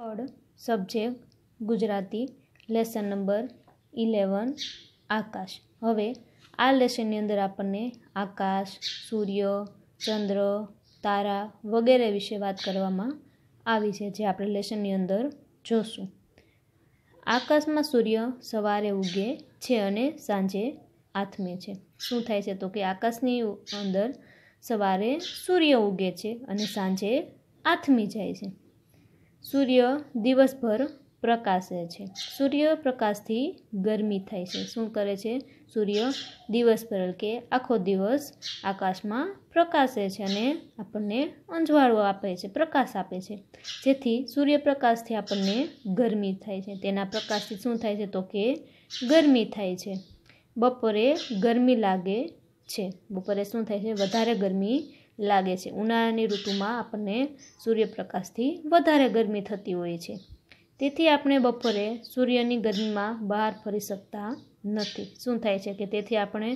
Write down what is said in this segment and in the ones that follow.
third subject Gujarati lesson number eleven આકાશ હવે આ લેસનની અંદર આપણને આકાશ સૂર્ય ચંદ્ર તારા વગેરે વિશે વાત કરવામાં આવી છે જે આપણે લેસનની અંદર જોશું આકાશમાં સૂર્ય સવારે ઉગે છે અને સાંજે આથમે છે શું થાય છે તો કે આકાશની અંદર સવારે સૂર્ય ઉગે છે અને સાંજે આથમી જાય છે સૂર્ય દિવસભર પ્રકાશે છે સૂર્ય પ્રકાશથી ગરમી થાય છે શું કરે છે સૂર્ય દિવસભર કે આખો દિવસ આકાશમાં પ્રકાશે છે અને આપણને અંજવાળો આપે છે પ્રકાશ આપે છે જેથી સૂર્યપ્રકાશથી આપણને ગરમી થાય છે તેના પ્રકાશથી શું થાય છે તો કે ગરમી થાય છે બપોરે ગરમી લાગે છે બપોરે શું થાય છે વધારે ગરમી લાગે છે ઉનાળાની ઋતુમાં આપણને સૂર્યપ્રકાશથી વધારે ગરમી થતી હોય છે તેથી આપણે બપોરે સૂર્યની ગરમીમાં બહાર ફરી શકતા નથી શું થાય છે કે તેથી આપણે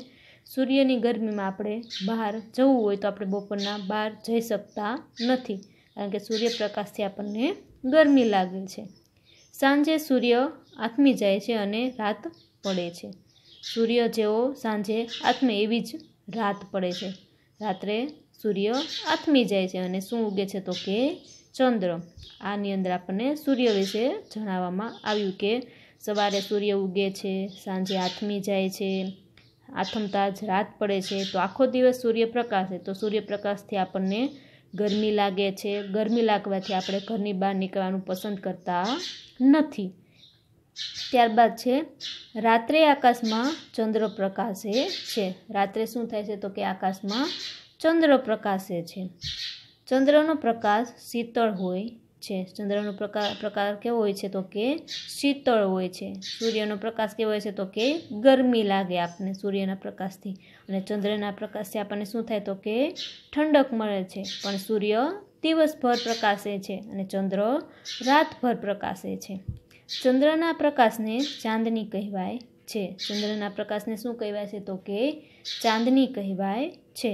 સૂર્યની ગરમીમાં આપણે બહાર જવું હોય તો આપણે બપોરના બહાર જઈ શકતા નથી કારણ કે સૂર્યપ્રકાશથી આપણને ગરમી લાગે છે સાંજે સૂર્ય આથમી જાય છે અને રાત પડે છે સૂર્ય જેવો સાંજે આથમે એવી જ રાત પડે છે રાત્રે સૂર્ય આથમી જાય છે અને શું ઉગે છે તો કે ચંદ્ર આની અંદર આપણને સૂર્ય વિશે જણાવવામાં આવ્યું કે સવારે સૂર્ય ઉગે છે સાંજે આથમી જાય છે આથમતા જ રાત પડે છે તો આખો દિવસ સૂર્યપ્રકાશ છે તો સૂર્યપ્રકાશથી આપણને ગરમી લાગે છે ગરમી લાગવાથી આપણે ઘરની બહાર નીકળવાનું પસંદ કરતા નથી ત્યારબાદ છે રાત્રે આકાશમાં ચંદ્ર પ્રકાશે છે રાત્રે શું થાય છે તો કે આકાશમાં ચંદ્ર પ્રકાશે છે ચંદ્રનો પ્રકાશ શીતળ હોય છે ચંદ્રનો પ્રકાર પ્રકાર કેવો હોય છે તો કે શીતળ હોય છે સૂર્યનો પ્રકાશ કેવો હોય છે તો કે ગરમી લાગે આપણને સૂર્યના પ્રકાશથી અને ચંદ્રના પ્રકાશથી આપણને શું થાય તો કે ઠંડક મળે છે પણ સૂર્ય દિવસભર પ્રકાશે છે અને ચંદ્ર રાતભર પ્રકાશે છે ચંદ્રના પ્રકાશને ચાંદની કહેવાય છે ચંદ્રના પ્રકાશને શું કહેવાય છે તો કે ચાંદની કહેવાય છે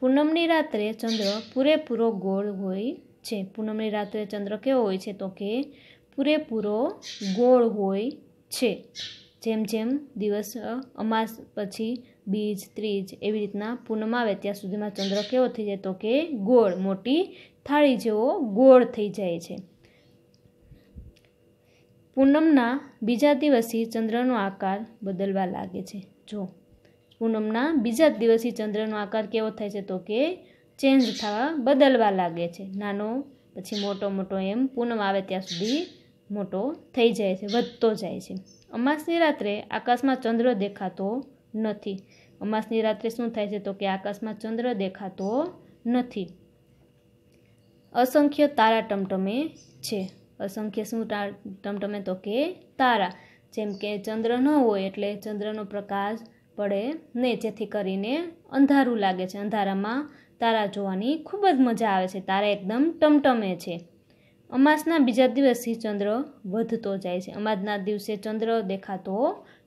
પૂનમની રાત્રે ચંદ્ર પૂરેપૂરો ગોળ હોય છે પૂનમની રાત્રે ચંદ્ર કેવો હોય છે તો કે પૂરેપૂરો ગોળ હોય છે જેમ જેમ દિવસ અમાસ પછી બીજ ત્રીજ એવી રીતના પૂનમ આવે ત્યાં સુધીમાં ચંદ્ર કેવો થઈ જાય તો કે ગોળ મોટી થાળી જેવો ગોળ થઈ જાય છે પૂનમના બીજા દિવસે ચંદ્રનો આકાર બદલવા લાગે છે જો પૂનમના બીજા જ દિવસથી ચંદ્રનો આકાર કેવો થાય છે તો કે ચેન્જ થવા બદલવા લાગે છે નાનો પછી મોટો મોટો એમ પૂનમ આવે ત્યાં સુધી મોટો થઈ જાય છે વધતો જાય છે અમાસની રાત્રે આકાશમાં ચંદ્ર દેખાતો નથી અમાસની રાત્રે શું થાય છે તો કે આકાશમાં ચંદ્ર દેખાતો નથી અસંખ્ય તારા ટમટમે છે અસંખ્ય શું ટમટમે તો કે તારા જેમ કે ચંદ્ર ન હોય એટલે ચંદ્રનો પ્રકાશ પડે નહીં જેથી કરીને અંધારું લાગે છે અંધારામાં તારા જોવાની ખૂબ જ મજા આવે છે તારા એકદમ ટમટમે છે અમાસના બીજા દિવસથી ચંદ્ર વધતો જાય છે અમાસના દિવસે ચંદ્ર દેખાતો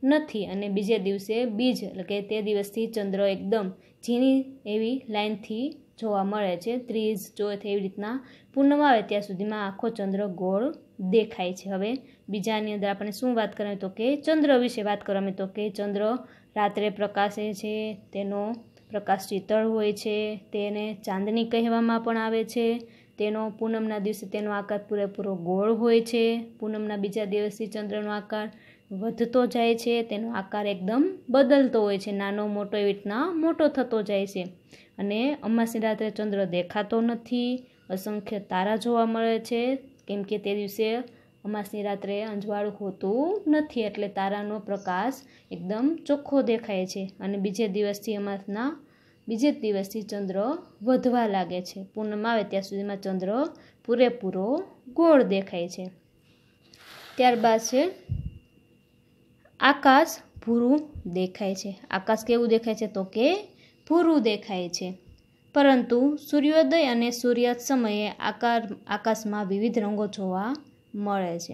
નથી અને બીજે દિવસે બીજ એટલે કે તે દિવસથી ચંદ્ર એકદમ ઝીણી એવી લાઇનથી જોવા મળે છે ત્રીજ ચોથ એવી રીતના પૂનમ આવે ત્યાં સુધીમાં આખો ચંદ્ર ગોળ દેખાય છે હવે બીજાની અંદર આપણે શું વાત કરવી તો કે ચંદ્ર વિશે વાત કરવાની તો કે ચંદ્ર રાત્રે પ્રકાશે છે તેનો પ્રકાશ ચિતળ હોય છે તેને ચાંદની કહેવામાં પણ આવે છે તેનો પૂનમના દિવસે તેનો આકાર પૂરેપૂરો ગોળ હોય છે પૂનમના બીજા દિવસથી ચંદ્રનો આકાર વધતો જાય છે તેનો આકાર એકદમ બદલતો હોય છે નાનો મોટો એવી રીતના મોટો થતો જાય છે અને અમાસની રાત્રે ચંદ્ર દેખાતો નથી અસંખ્ય તારા જોવા મળે છે કેમ કે તે દિવસે અમાસની રાત્રે અંજવાળું હોતું નથી એટલે તારાનો પ્રકાશ એકદમ ચોખ્ખો દેખાય છે અને બીજે દિવસથી અમાસના બીજે દિવસથી ચંદ્ર વધવા લાગે છે પૂનમ આવે ત્યાં સુધીમાં ચંદ્ર પૂરેપૂરો ગોળ દેખાય છે ત્યારબાદ છે આકાશ ભૂરું દેખાય છે આકાશ કેવું દેખાય છે તો કે ભૂરું દેખાય છે પરંતુ સૂર્યોદય અને સૂર્યાસ્ત સમયે આકાર આકાશમાં વિવિધ રંગો જોવા મળે છે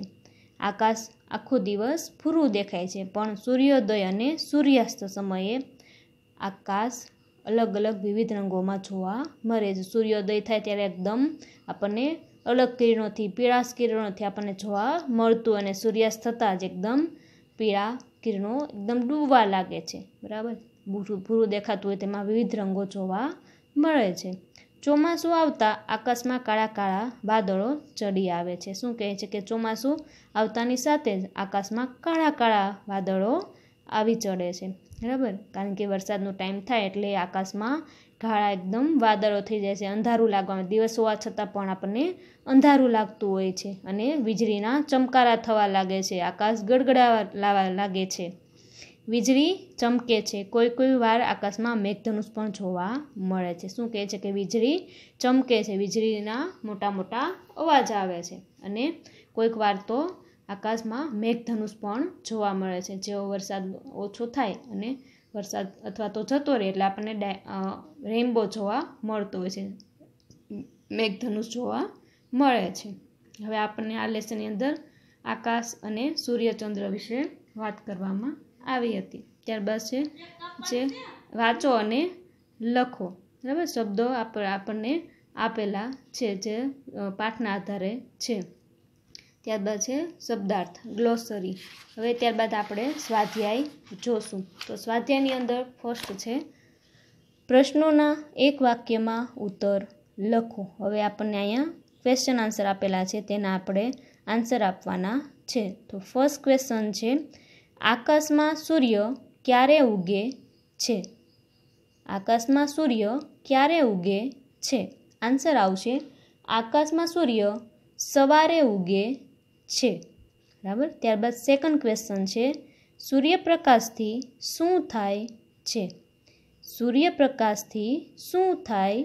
આકાશ આખો દિવસ ભૂરું દેખાય છે પણ સૂર્યોદય અને સૂર્યાસ્ત સમયે આકાશ અલગ અલગ વિવિધ રંગોમાં જોવા મળે છે સૂર્યોદય થાય ત્યારે એકદમ આપણને અલગ કિરણોથી પીળાશ કિરણોથી આપણને જોવા મળતું અને સૂર્યાસ્ત થતાં જ એકદમ પીળા કિરણો એકદમ ડૂબવા લાગે છે બરાબર ભૂરું ભૂરું દેખાતું હોય તેમાં વિવિધ રંગો જોવા મળે છે ચોમાસું આવતા આકાશમાં કાળા કાળા વાદળો ચડી આવે છે શું કહે છે કે ચોમાસું આવતાની સાથે જ આકાશમાં કાળા કાળા વાદળો આવી ચડે છે બરાબર કારણ કે વરસાદનો ટાઈમ થાય એટલે આકાશમાં કાળા એકદમ વાદળો થઈ જાય છે અંધારું લાગવાનું દિવસ હોવા છતાં પણ આપણને અંધારું લાગતું હોય છે અને વીજળીના ચમકારા થવા લાગે છે આકાશ ગડગડાવા લાવા લાગે છે વીજળી ચમકે છે કોઈ કોઈ વાર આકાશમાં મેઘધનુષ પણ જોવા મળે છે શું કહે છે કે વીજળી ચમકે છે વીજળીના મોટા મોટા અવાજ આવે છે અને કોઈક વાર તો આકાશમાં મેઘધનુષ પણ જોવા મળે છે જેવો વરસાદ ઓછો થાય અને વરસાદ અથવા તો જતો રહે એટલે આપણને રેઇનબો જોવા મળતો હોય છે મેઘધનુષ જોવા મળે છે હવે આપણને આ લેસનની અંદર આકાશ અને સૂર્યચંદ્ર વિશે વાત કરવામાં આવી હતી ત્યારબાદ છે જે વાંચો અને લખો બરાબર શબ્દો આપણને આપેલા છે જે પાઠના આધારે છે ત્યારબાદ છે શબ્દાર્થ ગ્લોસરી હવે ત્યારબાદ આપણે સ્વાધ્યાય જોશું તો સ્વાધ્યાયની અંદર ફર્સ્ટ છે પ્રશ્નોના એક વાક્યમાં ઉત્તર લખો હવે આપણને અહીંયા ક્વેશ્ચન આન્સર આપેલા છે તેના આપણે આન્સર આપવાના છે તો ફર્સ્ટ ક્વેશ્ચન છે આકાશમાં સૂર્ય ક્યારે ઉગે છે આકાશમાં સૂર્ય ક્યારે ઉગે છે આન્સર આવશે આકાશમાં સૂર્ય સવારે ઉગે છે બરાબર ત્યારબાદ સેકન્ડ ક્વેશ્ચન છે સૂર્યપ્રકાશથી શું થાય છે સૂર્યપ્રકાશથી શું થાય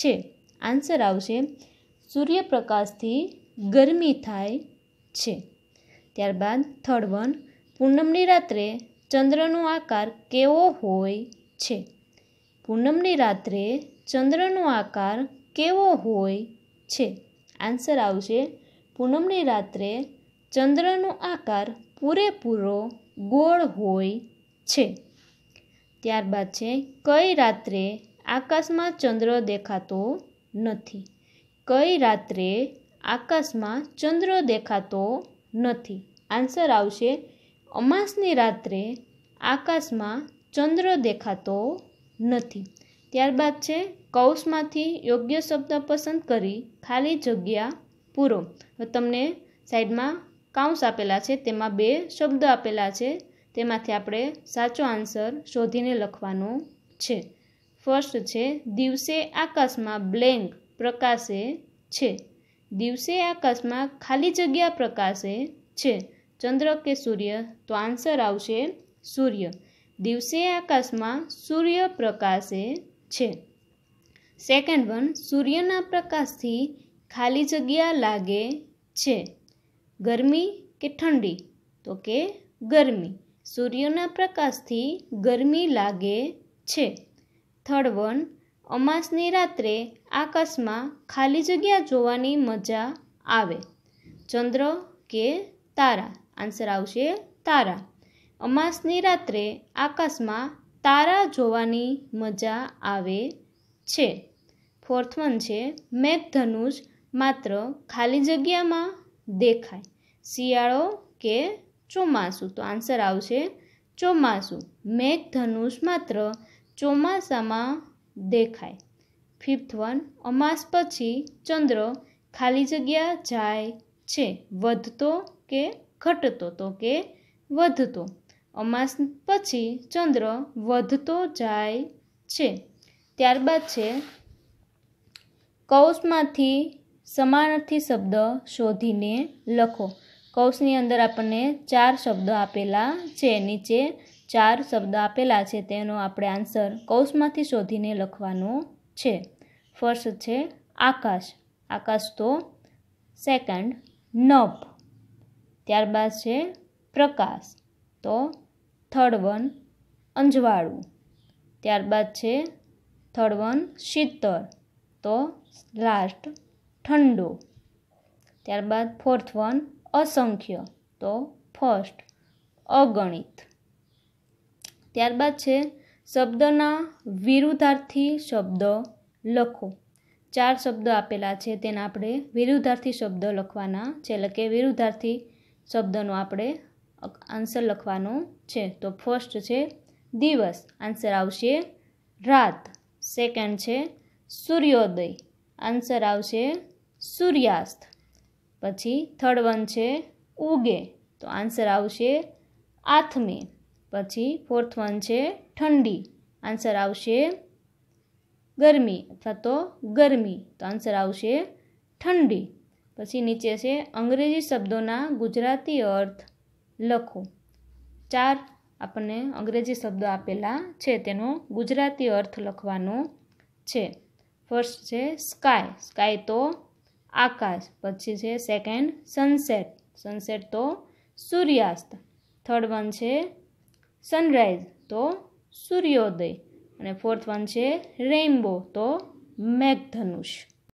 છે આન્સર આવશે સૂર્યપ્રકાશથી ગરમી થાય છે ત્યારબાદ થર્ડ વન પૂનમની રાત્રે ચંદ્રનો આકાર કેવો હોય છે પૂનમની રાત્રે ચંદ્રનો આકાર કેવો હોય છે આન્સર આવશે પૂનમની રાત્રે ચંદ્રનો આકાર પૂરેપૂરો ગોળ હોય છે ત્યારબાદ છે કઈ રાત્રે આકાશમાં ચંદ્ર દેખાતો નથી કઈ રાત્રે આકાશમાં ચંદ્ર દેખાતો નથી આન્સર આવશે અમાસની રાત્રે આકાશમાં ચંદ્ર દેખાતો નથી ત્યારબાદ છે કૌશમાંથી યોગ્ય શબ્દ પસંદ કરી ખાલી જગ્યા પૂરો તમને સાઈડમાં કાઉન્સ આપેલા છે તેમાં બે શબ્દ આપેલા છે તેમાંથી આપણે સાચો આન્સર શોધીને લખવાનો છે ફર્સ્ટ છે દિવસે આકાશમાં બ્લેન્ક પ્રકાશે છે દિવસે આકાશમાં ખાલી જગ્યા પ્રકાશે છે ચંદ્ર કે સૂર્ય તો આન્સર આવશે સૂર્ય દિવસે આકાશમાં સૂર્ય પ્રકાશે છે સેકન્ડ વન સૂર્યના પ્રકાશથી ખાલી જગ્યા લાગે છે ગરમી કે ઠંડી તો કે ગરમી સૂર્યના પ્રકાશથી ગરમી લાગે છે થર્ડ અમાસની રાત્રે આકાશમાં ખાલી જગ્યા જોવાની મજા આવે ચંદ્ર કે તારા આન્સર આવશે તારા અમાસની રાત્રે આકાશમાં તારા જોવાની મજા આવે છે ફોર્થ વન છે મેઘધનુષ માત્ર ખાલી જગ્યામાં દેખાય શિયાળો કે ચોમાસું તો આન્સર આવશે ચોમાસું મેઘ ધનુષ માત્ર ચોમાસામાં દેખાય ફિફ્થ વન અમાસ પછી ચંદ્ર ખાલી જગ્યા જાય છે વધતો કે ઘટતો તો કે વધતો અમાસ પછી ચંદ્ર વધતો જાય છે ત્યારબાદ છે કૌશમાંથી સમાનાર્થી શબ્દ શોધીને લખો કૌશની અંદર આપણને ચાર શબ્દ આપેલા છે નીચે ચાર શબ્દ આપેલા છે તેનો આપણે આન્સર કૌશમાંથી શોધીને લખવાનો છે ફર્સ્ટ છે આકાશ આકાશ તો સેકન્ડ નભ ત્યારબાદ છે પ્રકાશ તો થર્ડ વન અંજવાળું ત્યારબાદ છે થર્ડ વન શીતળ તો લાસ્ટ ઠંડો ત્યારબાદ ફોર્થ વન અસંખ્ય તો ફર્સ્ટ અગણિત ત્યારબાદ છે શબ્દના વિરુદ્ધાર્થી શબ્દ લખો ચાર શબ્દ આપેલા છે તેના આપણે વિરુદ્ધાર્થી શબ્દ લખવાના છે એટલે કે વિરુદ્ધાર્થી શબ્દનો આપણે આન્સર લખવાનો છે તો ફર્સ્ટ છે દિવસ આન્સર આવશે રાત સેકન્ડ છે સૂર્યોદય આન્સર આવશે સૂર્યાસ્ત પછી થર્ડ વન છે ઉગે તો આન્સર આવશે આથમે પછી ફોર્થ વન છે ઠંડી આન્સર આવશે ગરમી અથવા તો ગરમી તો આન્સર આવશે ઠંડી પછી નીચે છે અંગ્રેજી શબ્દોના ગુજરાતી અર્થ લખો ચાર આપણને અંગ્રેજી શબ્દો આપેલા છે તેનો ગુજરાતી અર્થ લખવાનો છે ફર્સ્ટ છે સ્કાય સ્કાય તો આકાશ પછી છે સેકન્ડ સનસેટ સનસેટ તો સૂર્યાસ્ત થર્ડ વન છે સનરાઈઝ તો સૂર્યોદય અને ફોર્થ વન છે રેઇનબો તો મેઘધનુષ